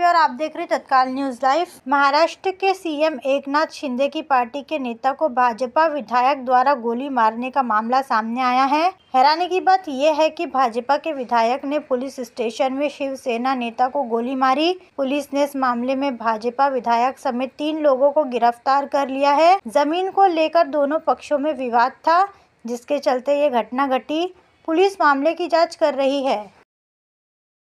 और आप देख रहे तत्काल न्यूज लाइव महाराष्ट्र के सीएम एकनाथ शिंदे की पार्टी के नेता को भाजपा विधायक द्वारा गोली मारने का मामला सामने आया है हैरानी की बात यह है कि भाजपा के विधायक ने पुलिस स्टेशन में शिवसेना नेता को गोली मारी पुलिस ने इस मामले में भाजपा विधायक समेत तीन लोगों को गिरफ्तार कर लिया है जमीन को लेकर दोनों पक्षों में विवाद था जिसके चलते ये घटना घटी पुलिस मामले की जाँच कर रही है